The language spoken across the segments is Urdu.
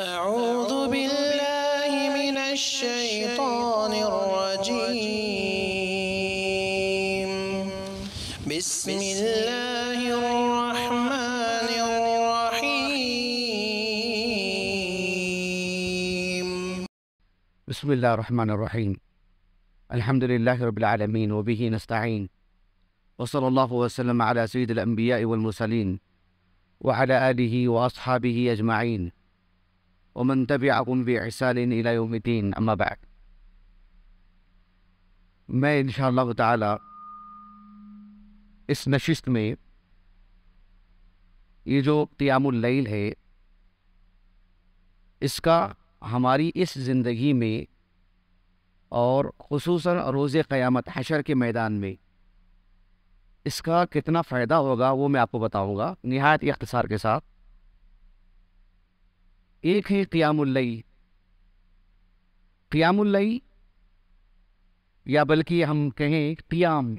أعوذ بالله من الشيطان الرجيم بسم الله الرحمن الرحيم بسم الله الرحمن الرحيم الحمد لله رب العالمين وبه نستعين وصلى الله وسلم على سيد الأنبياء والمرسلين وعلى آله وأصحابه أجمعين ومن تبعهم بإحسان إلى يوم الدين أما بعد میں ان شاء اللّہ تعالیٰ اس نشست میں یہ جو قیام اللیل ہے اس کا ہماری اس زندگی میں اور خصوصاً روز قیامت حشر کے میدان میں اس کا کتنا فائدہ ہوگا وہ میں آپ کو بتاؤں گا نہایت اختصار کے ساتھ ایک ہے قیام اللئی قیام اللئی یا بلکہ ہم کہیں قیام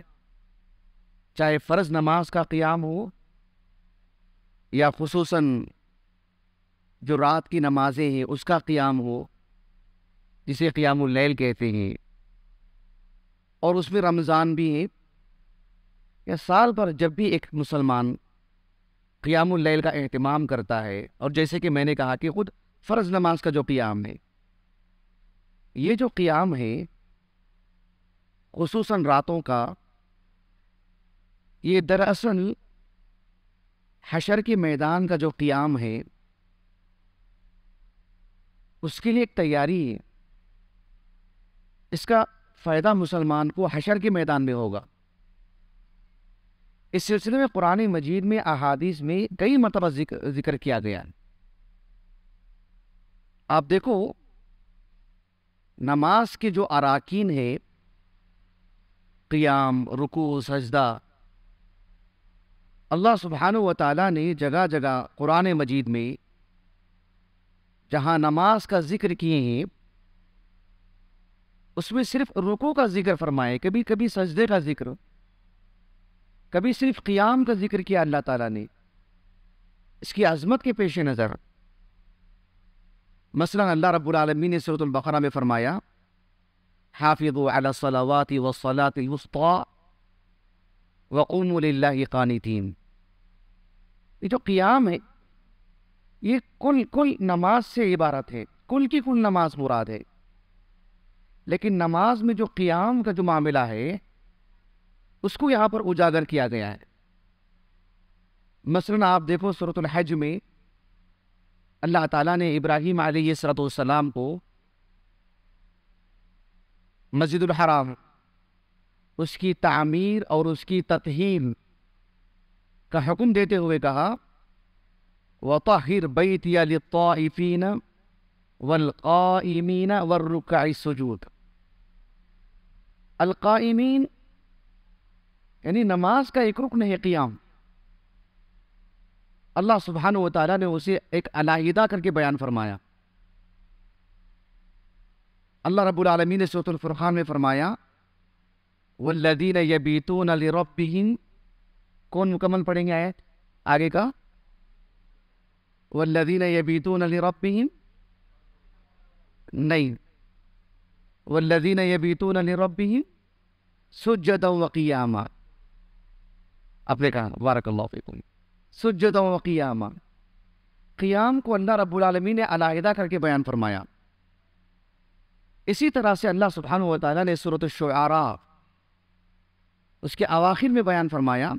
چاہے فرض نماز کا قیام ہو یا خصوصاً جو رات کی نمازیں ہیں اس کا قیام ہو جسے قیام اللیل کہتے ہیں اور اس میں رمضان بھی ہے یا سال پر جب بھی ایک مسلمان قیام اللیل کا اہتمام کرتا ہے اور جیسے کہ میں نے کہا کہ خود فرض نماز کا جو قیام ہے یہ جو قیام ہے خصوصاً راتوں کا یہ دراصل حشر کے میدان کا جو قیام ہے اس کے لیے ایک تیاری ہے اس کا فائدہ مسلمان کو حشر کے میدان میں ہوگا اس سلسلے میں قرآن مجید میں احادیث میں کئی مرتبہ ذکر کیا گیا آپ دیکھو نماز کے جو اراکین ہیں قیام رکو سجدہ اللہ سبحانہ و تعالیٰ نے جگہ جگہ قرآن مجید میں جہاں نماز کا ذکر کیے ہیں اس میں صرف رکو کا ذکر فرمائے کبھی کبھی سجدے کا ذکر کبھی صرف قیام کا ذکر کیا اللہ تعالیٰ نے اس کی عظمت کے پیش نظر مثلا اللہ رب العالمین نے صورت البقرہ میں فرمایا حافظ علی الصلاوات والصلاة الوسطى وقوموا للہ قانتین یہ جو قیام ہے یہ کل کل نماز سے عبارت ہے کل کی کل نماز مراد ہے لیکن نماز میں جو قیام کا جو معاملہ ہے اس کو یہاں پر اجاگر کیا گیا ہے مثلا آپ دیکھو صورت الحج میں اللہ تعالیٰ نے ابراہیم علیہ صرۃۃ السلام کو مسجد الحرام اس کی تعمیر اور اس کی تطہیم کا حکم دیتے ہوئے کہا وطاہر طاہر بیدین والقائمین والرکع السجود القائمین یعنی نماز کا ایک رکن ہے قیام اللہ سبحانہ و تعالیٰ نے اسے ایک علاحدہ کر کے بیان فرمایا اللہ رب العالمین نے سورت الفرحان میں فرمایا والذین یبیتون لربہم کون مکمل پڑھیں گے آیت آگے کا والذین یبیتون لربہم نہیں والذین یبیتون لربہم سجدا و قیامات اپنے کہا بارک اللہ فیکم سجد و قیامہ قیام کو اللہ رب العالمین نے علیحدہ کر کے بیان فرمایا اسی طرح سے اللہ سبحانہ و تعالیٰ نے صورت الشعراء اس کے اواخر میں بیان فرمایا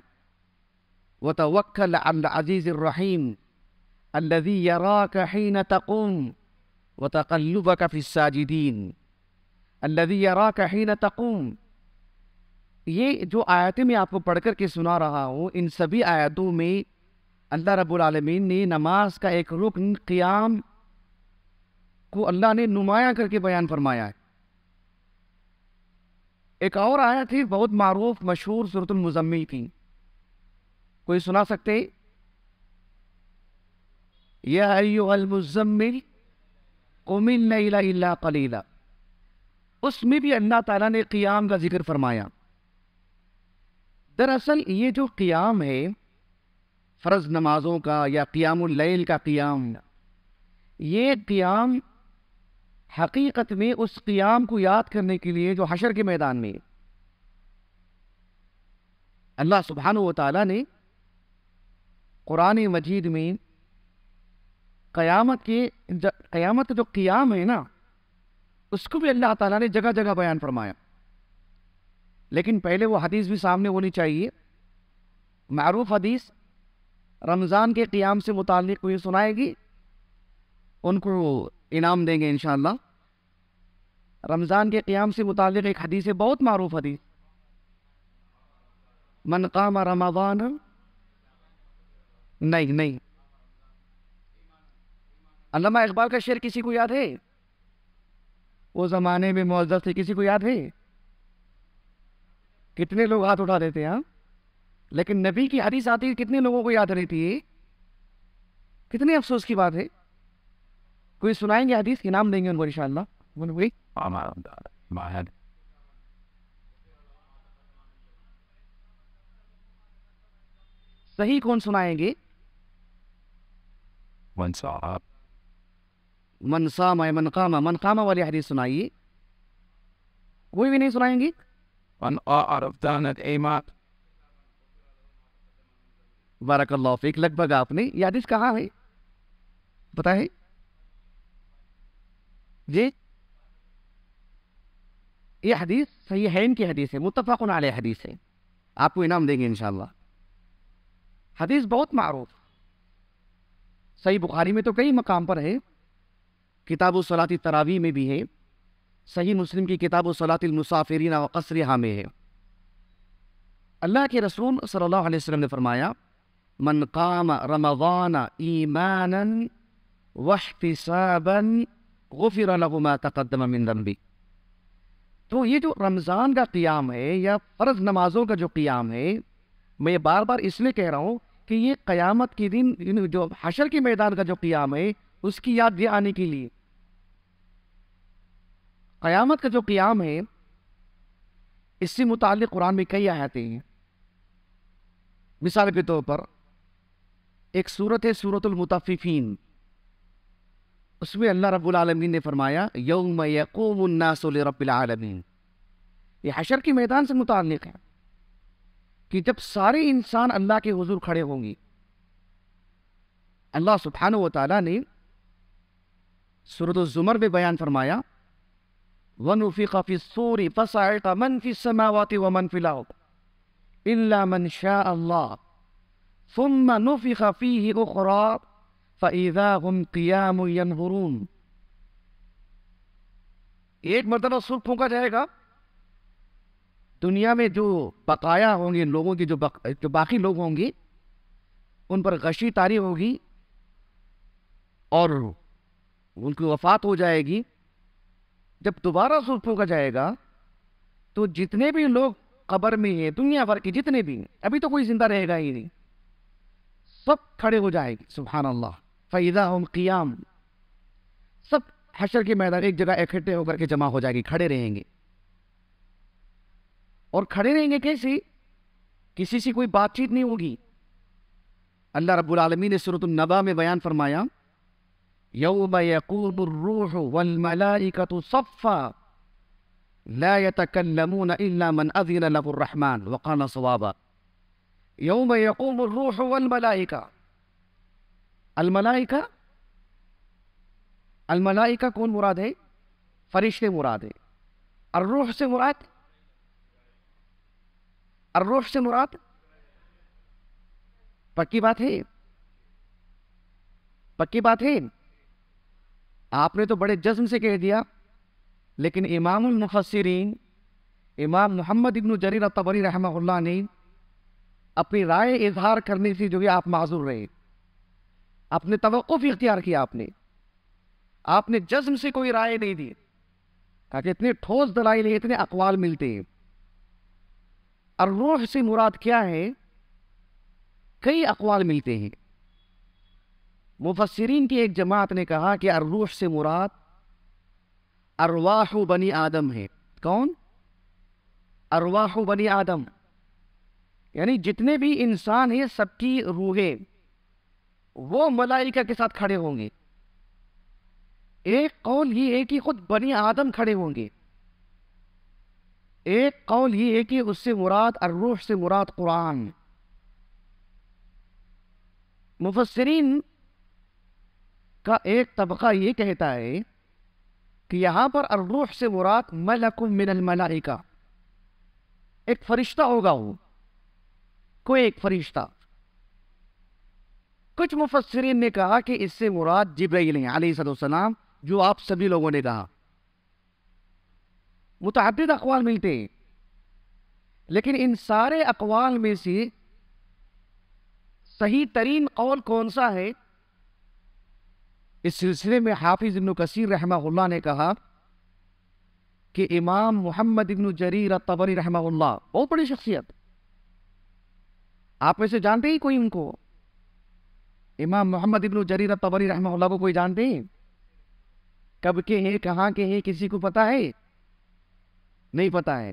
و توق العزیز الرحیم الَّذِي يَرَاكَ حِينَ تَقُمْ وَتَقَلُّبَكَ فِي السَّاجِدِينَ الَّذِي يَرَاكَ حِينَ تَقُمْ تقوم یہ جو آیتیں میں آپ کو پڑھ کر کے سنا رہا ہوں ان سبھی آیتوں میں اللہ رب العالمین نے نماز کا ایک رکن قیام کو اللہ نے نمایاں کر کے بیان فرمایا ہے ایک اور آیت ہے بہت معروف مشہور صورت المزمل تھی کوئی سنا سکتے یا الا قلیلا اس میں بھی اللہ تعالیٰ نے قیام کا ذکر فرمایا دراصل یہ جو قیام ہے فرض نمازوں کا یا قیام اللیل کا قیام یہ قیام حقیقت میں اس قیام کو یاد کرنے کے لیے جو حشر کے میدان میں اللہ سبحانہ و تعالیٰ نے قرآن مجید میں قیامت کے قیامت جو قیام ہے نا اس کو بھی اللہ تعالیٰ نے جگہ جگہ بیان فرمایا لیکن پہلے وہ حدیث بھی سامنے ہونی چاہیے معروف حدیث رمضان کے قیام سے متعلق کوئی سنائے گی ان کو وہ انعام دیں گے انشاءاللہ رمضان کے قیام سے متعلق ایک حدیث ہے بہت معروف حدیث من قام رمضان نہیں نہیں علامہ اقبال کا شعر کسی کو یاد ہے وہ زمانے میں معزز تھے کسی کو یاد ہے کتنے لوگ ہاتھ اٹھا دیتے ہیں ہاں؟ لیکن نبی کی حدیث آتی ہے کتنے لوگوں کو یاد رہتی ہے کتنے افسوس کی بات ہے کوئی سنائیں گے حدیث کے نام دیں گے ان کو ان شاء اللہ صحیح کون سنائیں گے منسام من کامہ من کامہ یعنی والی حدیث سنائیے کوئی بھی نہیں سنائیں گے بارک اللہ فیک لگ بھگ آپ نے یہ حدیث کہاں ہے جی یہ حدیث صحیح ہے ان کی حدیث ہے متفق علیہ حدیث ہے آپ کو انعام دیں گے انشاءاللہ حدیث بہت معروف صحیح بخاری میں تو کئی مقام پر ہے کتاب و صلاحی تراوی میں بھی ہے صحیح مسلم کی کتاب و صلاط المسافرین و قصر میں ہے اللہ کے رسول صلی اللہ علیہ وسلم نے فرمایا من قام رمضان ایمانا واحتسابا غفر غفر ما تقدم من ذنبی تو یہ جو رمضان کا قیام ہے یا فرض نمازوں کا جو قیام ہے میں بار بار اس لیے کہہ رہا ہوں کہ یہ قیامت کی دن یعنی جو حشر کے میدان کا جو قیام ہے اس کی یاد دہانے کے لیے قیامت کا جو قیام ہے اس سے متعلق قرآن میں کئی آیاتیں ہیں مثال کے طور پر ایک صورت ہے صورت المتففین اس میں اللہ رب العالمین نے فرمایا یوم یقوم الناس لرب العالمین یہ حشر کے میدان سے متعلق ہے کہ جب سارے انسان اللہ کے حضور کھڑے ہوں گے اللہ سبحانہ و تعالیٰ نے سورت الزمر میں بیان فرمایا وَنُفِقَ فِي الصُّورِ فَصَعِقَ مَنْ فِي السَّمَاوَاتِ وَمَنْ فِي الْأَرْضِ إِلَّا مَنْ شَاءَ اللَّهِ ثُمَّ نُفِقَ فِيهِ أُخْرَى فَإِذَا هُمْ قِيَامٌ يَنْهُرُونَ ایک مرتبہ سر پھونکا جائے گا دنیا میں جو بقایا ہوں گے لوگوں کی جو, بق... جو باقی لوگ ہوں گے ان پر غشی تاری ہوگی اور ان کی وفات ہو جائے گی جب دوبارہ سر پھونکا جائے گا تو جتنے بھی لوگ قبر میں ہیں دنیا بھر کے جتنے بھی ہیں ابھی تو کوئی زندہ رہے گا ہی نہیں سب کھڑے ہو جائے گی سبحان اللہ فیضا قیام سب حشر کے میدان ایک جگہ اکٹھے ہو کر کے جمع ہو جائے گی کھڑے رہیں گے اور کھڑے رہیں گے کیسی کسی سے کوئی بات چیت نہیں ہوگی اللہ رب العالمین نے صورت النبا میں بیان فرمایا يوم يقوم الروح والملائكة صفا لا يتكلمون إلا من أذن له الرحمن وقال صوابا يوم يقوم الروح والملائكة الملائكة الملائكة كون مراد है फरिश्ते مراد है الروح سي مراد الروح سي مراد पक्की بات है पक्की بات है آپ نے تو بڑے جزم سے کہہ دیا لیکن امام المفسرین امام محمد ابن جریر الطبری رحمہ اللہ نے اپنی رائے اظہار کرنے سے جو بھی آپ معذور رہے اپنے توقف اختیار کیا آپ نے آپ نے جزم سے کوئی رائے نہیں دی اتنے ٹھوس دلائل ہیں اتنے اقوال ملتے ہیں اور روح سے مراد کیا ہے کئی اقوال ملتے ہیں مفسرین کی ایک جماعت نے کہا کہ الروح سے مراد ارواح بنی آدم ہے کون ارواح بنی آدم یعنی جتنے بھی انسان ہیں سب کی روحیں وہ ملائکہ کے ساتھ کھڑے ہوں گے ایک قول یہ ہے کہ خود بنی آدم کھڑے ہوں گے ایک قول یہ ہے کہ اس سے مراد الروح سے مراد قرآن مفسرین کا ایک طبقہ یہ کہتا ہے کہ یہاں پر الروح سے مراد ملک من الملائکہ ایک فرشتہ ہوگا وہ کوئی ایک فرشتہ کچھ مفسرین نے کہا کہ اس سے مراد جبرائیل ہیں علیہ صد السلام جو آپ سبھی لوگوں نے کہا متعدد اقوال ملتے ہیں لیکن ان سارے اقوال میں سے صحیح ترین قول کون سا ہے اس سلسلے میں حافظ ابن کثیر رحمہ اللہ نے کہا کہ امام محمد ابن جریر الطبری رحمہ اللہ بہت بڑی شخصیت آپ میں سے جانتے ہی کوئی ان کو امام محمد ابن جریر الطبری رحمہ اللہ کو کوئی جانتے ہیں کب کے ہیں کہاں کے ہیں کسی کو پتہ ہے نہیں پتا ہے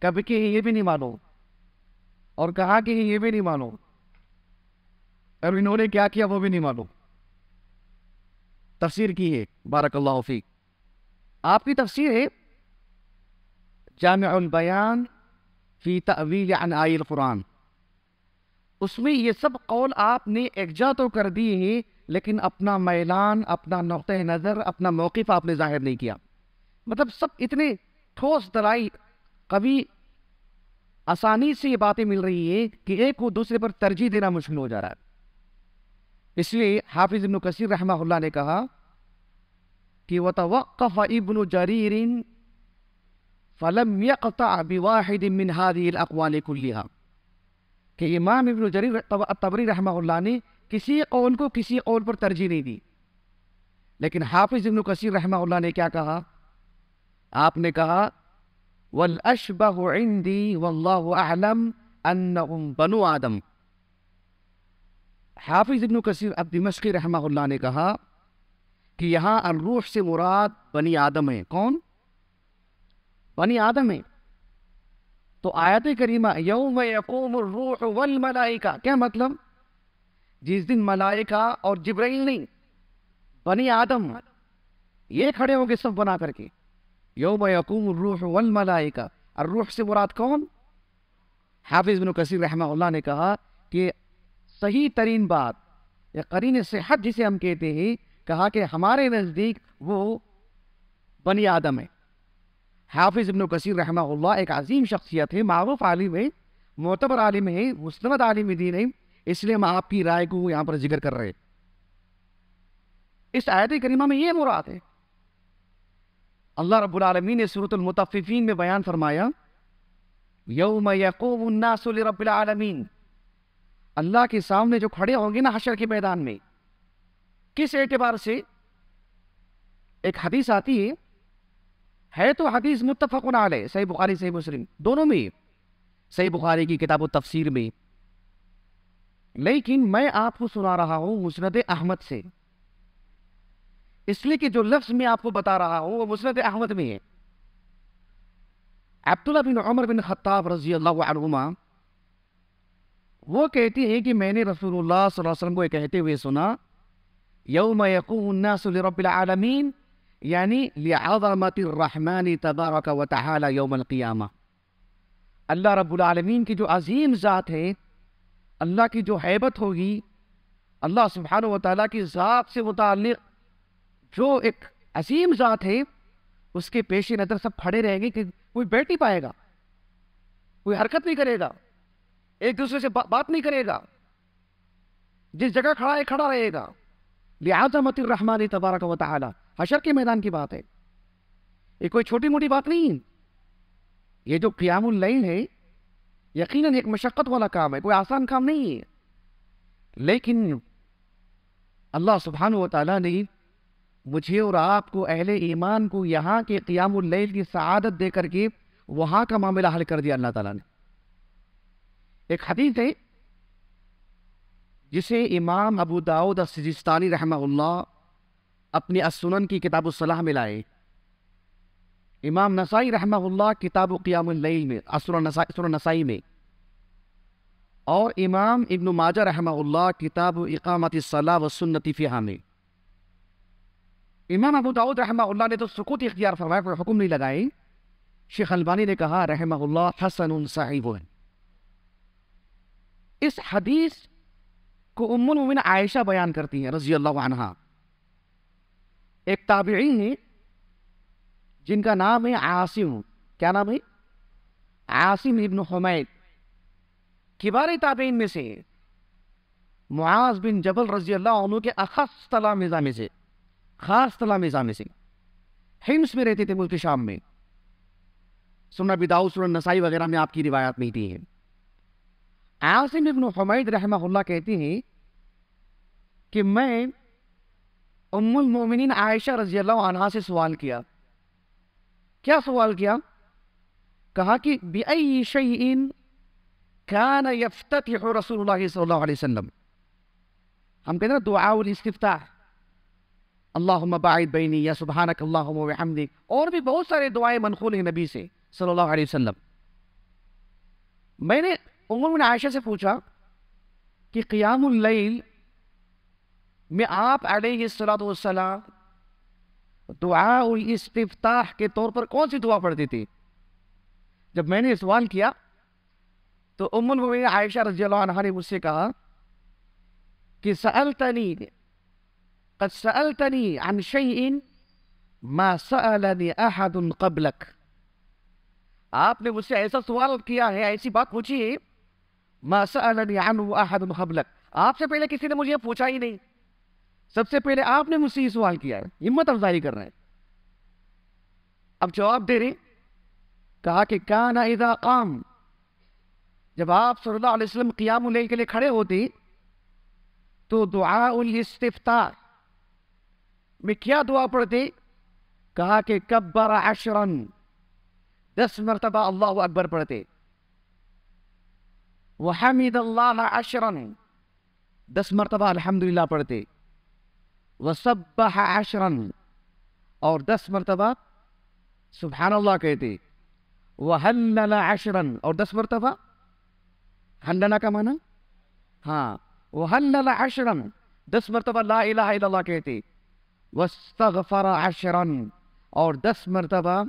کب کے ہیں یہ بھی نہیں مانو اور کہاں کے ہیں یہ بھی نہیں مانو اور انہوں نے کیا کیا وہ بھی نہیں مانو تفسیر کی ہے بارک اللہ آپ کی تفسیر ہے جامع البیان فی تعویل عن آئی القرآن اس میں یہ سب قول آپ نے یکجا تو کر دی ہے لیکن اپنا میلان اپنا نقطہ نظر اپنا موقف آپ نے ظاہر نہیں کیا مطلب سب اتنے ٹھوس درائی کبھی آسانی سے یہ باتیں مل رہی ہے کہ ایک کو دوسرے پر ترجیح دینا مشکل ہو جا رہا ہے اس لیے حافظ ابن کثیر رحمہ اللہ نے کہا کہ وہ توقع ابن جریر فلم بواحد من هذه الاقوال كلها کہ امام ابن جریر تبری رحمہ اللہ نے کسی قول کو کسی قول پر ترجیح نہیں دی لیکن حافظ ابن کثیر رحمہ اللہ نے کیا کہا آپ نے کہا ولاشب عندي والله اعلم انهم بنو آدم حافظ ابن کثیر اب دمشقی رحمہ اللہ نے کہا کہ یہاں الروح سے مراد بنی آدم ہے کون بنی آدم ہے تو آیت کریمہ یوم یقوم الروح والملائکہ کیا مطلب جس دن ملائکہ اور جبرائیل نہیں بنی آدم یہ کھڑے ہوں گے سب بنا کر کے یوم یقوم الروح والملائکہ الروح سے مراد کون حافظ بن کثیر رحمہ اللہ نے کہا کہ صحیح ترین بات یا قرین صحت جسے ہم کہتے ہیں کہا کہ ہمارے نزدیک وہ بنی آدم ہے حافظ ابن کثیر رحمہ اللہ ایک عظیم شخصیت ہے معروف عالم ہے معتبر عالم ہے مستند عالم دین ہے اس لیے ہم آپ کی رائے کو یہاں پر ذکر کر رہے اس آیت کریمہ میں یہ مراد ہے اللہ رب العالمین نے صورت المتففین میں بیان فرمایا یوم یقوم الناس لرب العالمین اللہ کے سامنے جو کھڑے ہوں گے نا حشر کے میدان میں کس اعتبار سے ایک حدیث آتی ہے ہے تو حدیث متفق علیہ صحیح بخاری صحیح مسلم دونوں میں صحیح بخاری کی کتاب و تفسیر میں لیکن میں آپ کو سنا رہا ہوں مسرت احمد سے اس لیے کہ جو لفظ میں آپ کو بتا رہا ہوں وہ مسرت احمد میں ہے عبداللہ بن عمر بن خطاب رضی اللہ عنہما وہ کہتی ہیں کہ میں نے رسول اللہ صلی اللہ علیہ وسلم کو کہتے ہوئے سنا یوم الناس لرب العالمین یعنی لعظمت الرحمن تبارک و تعالی یوم القیامہ اللہ رب العالمین کی جو عظیم ذات ہے اللہ کی جو حیبت ہوگی اللہ سبحانہ و تعالیٰ کی ذات سے متعلق جو ایک عظیم ذات ہے اس کے پیش نظر سب پھڑے رہیں گے کہ کوئی بیٹھ نہیں پائے گا کوئی حرکت نہیں کرے گا ایک دوسرے سے بات نہیں کرے گا جس جگہ کھڑا ہے کھڑا رہے گا لہٰذا مت الرحمٰن تبارک و حشر کے میدان کی بات ہے یہ کوئی چھوٹی موٹی بات نہیں یہ جو قیام اللین ہے یقیناً ایک مشقت والا کام ہے کوئی آسان کام نہیں ہے لیکن اللہ سبحان و تعالیٰ نے مجھے اور آپ کو اہل ایمان کو یہاں کے قیام اللیل کی سعادت دے کر کے وہاں کا معاملہ حل کر دیا اللہ تعالیٰ نے ایک حدیث ہے جسے امام ابو داود سجستانی رحمہ اللہ اپنی السنن کی کتاب الصلاح میں لائے امام نسائی رحمہ اللہ کتاب و قیام میں اسر نسائی میں اور امام ابن ماجہ رحمہ اللہ کتاب اقامت صلاح و سنتی فیہ میں امام ابو داود رحمہ اللہ نے تو سکوت اختیار فرمایا پر حکم نہیں لگائے شیخ البانی نے کہا رحمہ اللہ حسن صحیح ہے اس حدیث کو ام المومن عائشہ بیان کرتی ہیں رضی اللہ عنہ ایک تابعی ہے جن کا نام ہے عاصم کیا نام ہے عاصم ابن حمید کبار تابعین میں سے معاذ بن جبل رضی اللہ عنہ کے اخص تلامزہ میں سے خاص تلامزہ میں سے ہمس میں رہتے تھے ملک شام میں سنن ابی داؤد سنن نسائی وغیرہ میں آپ کی روایات ملتی ہیں عاصم ابن حمید رحمہ اللہ کہتی ہیں کہ میں ام المومنین عائشہ رضی اللہ عنہ سے سوال کیا کیا سوال کیا کہا کہ رسول اللہ صلی اللہ علیہ وسلم ہم کہتے ہیں الاستفتاح اللہم باعد بینی یا سبحانک اللہم وحمدی اور بھی بہت سارے دعائیں منخول ہیں نبی سے صلی اللہ علیہ وسلم میں نے عمر عائشہ سے پوچھا کہ قیام اللیل میں آپ الصلاۃ والسلام دعا استفتاح کے طور پر کون سی دعا پڑھتی تھی جب میں نے سوال کیا تو ام المؤمنین عائشہ رضی اللہ عنہ نے مجھ سے کہا کہ سألتنی سألتنی قد عن ما احد آپ نے مجھ سے ایسا سوال کیا ہے ایسی بات پوچھی ہے مسد محبلک آپ سے پہلے کسی نے مجھے پوچھا ہی نہیں سب سے پہلے آپ نے مجھ سے یہ سوال کیا ہے ہمت افزائی کر رہے ہیں اب جواب دے رہے کہا کہ کانا اذا قام جب آپ صلی اللہ علیہ وسلم قیام ال کے لیے کھڑے ہوتے تو دعا الاستار میں کیا دعا پڑھتے کہا کہ کبر عشرن دس مرتبہ اللہ اکبر پڑھتے وحمد اللہ دس مرتبہ الحمدللہ پڑھتے وسبح صبح اور دس مرتبہ سبحان اللہ کہتے وحلل حل اور دس مرتبہ حندنا کا معنی ہاں وحلل حل دس مرتبہ لا الہ الا اللہ کہتے واستغفر وغفارن اور دس مرتبہ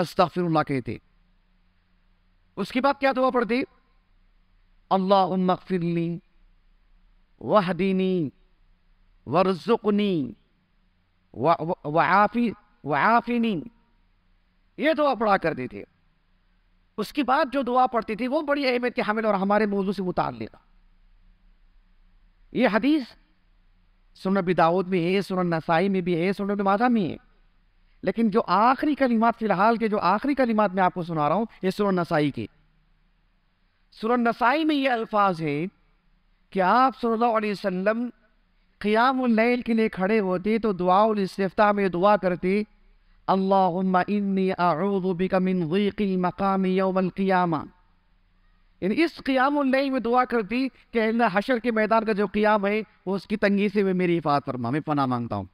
استغفر اللہ کہتے اس کے بعد کیا دعا پڑھتی اللہفنی وہدینی ورزنی و آفی وعافینی یہ دعا پڑا کرتے تھے اس کی بعد جو دعا پڑھتی تھی وہ بڑی اہمیت کے حامل اور ہمارے موضوع سے متعلق یہ حدیث سنن داود میں ہے سنن نسائی میں بھی ہے سنن ابی مادہ میں ہے لیکن جو آخری کلمات فی الحال کے جو آخری کلمات میں آپ کو سنا رہا ہوں یہ سنن نسائی کی سورہ نسائی میں یہ الفاظ ہے کہ آپ صلی اللہ علیہ وسلم قیام اللیل کے لیے کھڑے ہوتے تو دعا الاستفتاح میں دعا کرتے اللہم انی اعوذ من ضیق المقام یوم القیامہ یعنی اس قیام اللیل میں دعا کرتی کہ اللہ حشر کے میدان کا جو قیام ہے وہ اس کی تنگی سے میں میری حفاظت فرما میں پناہ مانگتا ہوں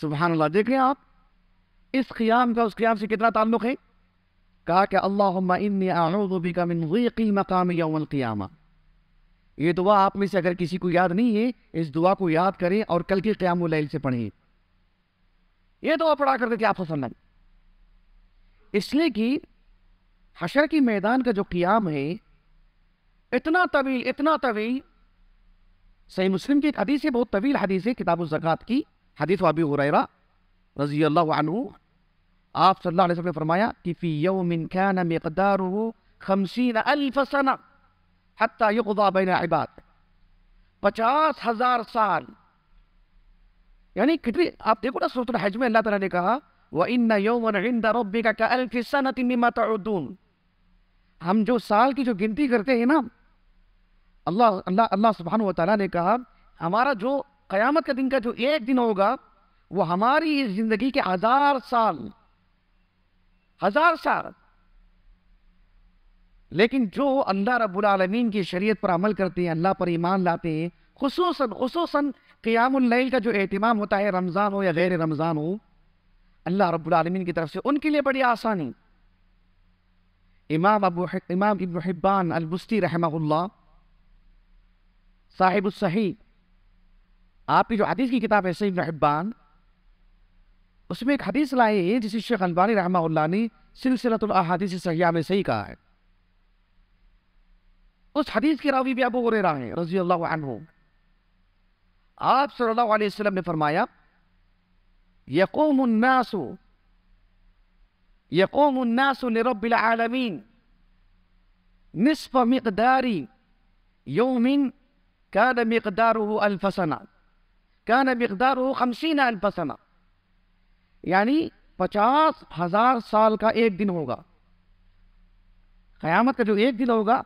سبحان اللہ دیکھیں آپ اس قیام کا اس قیام سے کتنا تعلق ہے کہا کہ اللہ انی اعوذ بکا من و مقام یوم القیامہ یہ دعا آپ میں سے اگر کسی کو یاد نہیں ہے اس دعا کو یاد کریں اور کل کی قیام العلم سے پڑھیں یہ دعا پڑھا کر دیتی آپ وسلم اس لیے کہ حشر کی میدان کا جو قیام ہے اتنا طویل اتنا طویل صحیح مسلم کی ایک حدیث ہے بہت طویل حدیث ہے کتاب الزکات کی حدیث وابی غریرہ رضی اللہ عنہ آپ صلی اللہ علیہ وسلم نے فرمایا کہ فی یوم کان مقدارہ خمسین الف سنہ حتی یقضا بین عباد پچاس ہزار سال یعنی کتنی آپ دیکھو نا سورت الحج میں اللہ تعالیٰ نے کہا وَإِنَّ يَوْمًا عِنْدَ رَبِّكَ كَأَلْفِ سَنَةٍ مِّمَّا تَعُدُونَ ہم جو سال کی جو گنتی کرتے ہیں نا اللہ اللہ اللہ سبحانہ وتعالی نے کہا ہمارا جو قیامت کا دن کا جو ایک دن ہوگا وہ ہماری زندگی کے ہزار سال ہزار سال لیکن جو اللہ رب العالمین کی شریعت پر عمل کرتے ہیں اللہ پر ایمان لاتے ہیں خصوصاً خصوصاً قیام اللیل کا جو اہتمام ہوتا ہے رمضان ہو یا غیر رمضان ہو اللہ رب العالمین کی طرف سے ان کے لیے بڑی آسانی امام ابو امام ابن حبان البستی رحمہ اللہ صاحب الصحیح آپ کی جو حدیث کی کتاب ہے ابن حبان اس میں ایک حدیث لائے ہیں جسے شیخ انباری رحمہ اللہ نے سلسلہ الاحادیث صحیحہ میں صحیح کہا ہے اس حدیث کے راوی بھی ابو غریرہ ہیں رضی اللہ عنہ آپ صلی اللہ علیہ وسلم نے فرمایا یقوم الناس یقوم الناس لرب العالمین نصف مقدار یوم كان مقداره الف سنه كان مقداره خمسين الف سنه یعنی پچاس ہزار سال کا ایک دن ہوگا قیامت کا جو ایک دن ہوگا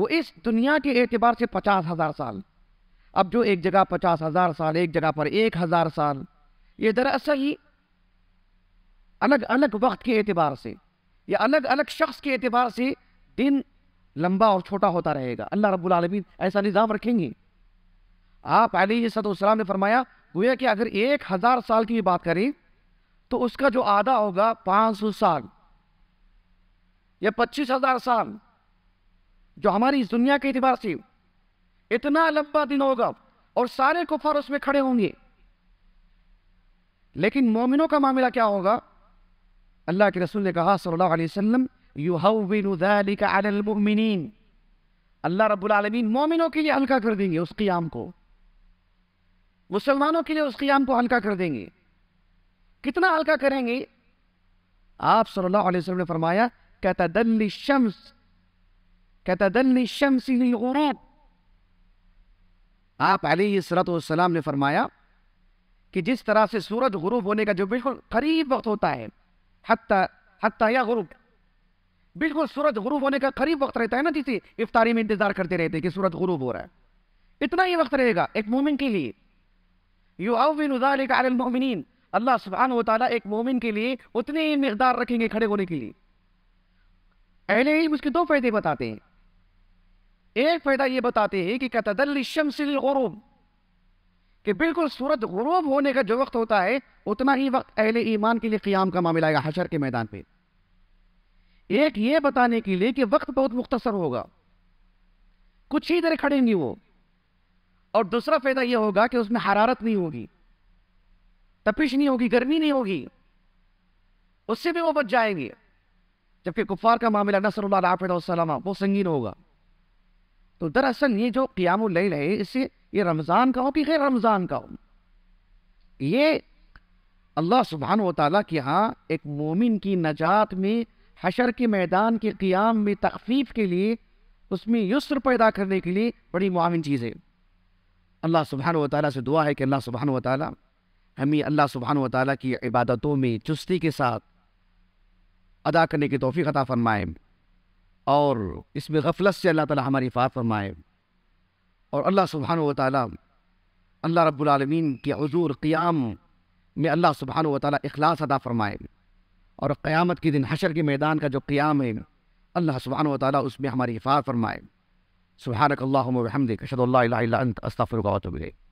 وہ اس دنیا کے اعتبار سے پچاس ہزار سال اب جو ایک جگہ پچاس ہزار سال ایک جگہ پر ایک ہزار سال یہ دراصل ہی الگ الگ وقت کے اعتبار سے یا الگ الگ شخص کے اعتبار سے دن لمبا اور چھوٹا ہوتا رہے گا اللہ رب العالمین ایسا نظام رکھیں گے آپ علیہ صد السلام نے فرمایا گویا کہ اگر ایک ہزار سال کی بات کریں تو اس کا جو آدھا ہوگا پانچ سو سال یا پچیس ہزار سال جو ہماری اس دنیا کے اعتبار سے اتنا لمبا دن ہوگا اور سارے کفار اس میں کھڑے ہوں گے لیکن مومنوں کا معاملہ کیا ہوگا اللہ کے رسول نے کہا صلی اللہ علیہ وسلم على المؤمنین اللہ رب العالمین مومنوں کے لیے ہلکا کر دیں گے اس قیام کو مسلمانوں کے لیے اس قیام کو ہلکا کر دیں گے کتنا ہلکا کریں گے آپ صلی اللہ علیہ وسلم نے فرمایا آپ علیہ والسلام نے فرمایا کہ جس طرح سے سورج غروب ہونے کا جو بالکل قریب وقت ہوتا ہے بالکل سورج غروب ہونے کا قریب وقت رہتا ہے نا جیسے افطاری میں انتظار کرتے رہتے ہیں کہ سورج غروب ہو رہا ہے اتنا ہی وقت رہے گا ایک مومن کے لیے یو آؤٹ محمدین اللہ سبحانہ و تعالیٰ ایک مومن کے لیے اتنے ہی مقدار رکھیں گے کھڑے ہونے کے لیے اہل علم اس کے دو فائدے بتاتے ہیں ایک فائدہ یہ بتاتے ہیں کہ قطل شمس الغروب کہ بالکل صورت غروب ہونے کا جو وقت ہوتا ہے اتنا ہی وقت اہل ایمان کے لیے قیام کا معاملہ آئے گا حشر کے میدان پہ ایک یہ بتانے کے لیے کہ وقت بہت مختصر ہوگا کچھ ہی دیر کھڑیں گی وہ اور دوسرا فائدہ یہ ہوگا کہ اس میں حرارت نہیں ہوگی تپش نہیں ہوگی گرمی نہیں ہوگی اس سے بھی وہ بچ جائیں گے جبکہ کفار کا معاملہ نصر اللہ علیہ وسلم وہ سنگین ہوگا تو دراصل یہ جو قیام اللیل ہے اس سے یہ رمضان کا ہو کہ غیر رمضان کا ہو یہ اللہ سبحانہ و تعالیٰ کے ہاں ایک مومن کی نجات میں حشر کے میدان کے قیام میں تخفیف کے لیے اس میں یسر پیدا کرنے کے لیے بڑی معاون چیز ہے اللہ سبحانہ و تعالیٰ سے دعا ہے کہ اللہ سبحانہ و تعالیٰ ہمیں اللہ سبحانہ و تعالیٰ کی عبادتوں میں چستی کے ساتھ ادا کرنے کی توفیق عطا فرمائے اور اس میں غفلت سے اللہ تعالیٰ ہماری فات فرمائے اور اللہ سبحانہ و تعالیٰ اللہ رب العالمین کے حضور قیام میں اللہ سبحانہ و تعالیٰ اخلاص عطا فرمائے اور قیامت کی دن حشر کے میدان کا جو قیام ہے اللہ سبحانہ و تعالیٰ اس میں ہماری حفاظ فرمائے و بحمدک اشہد اللہ الہ الا انت استغفرک و اتوب الیک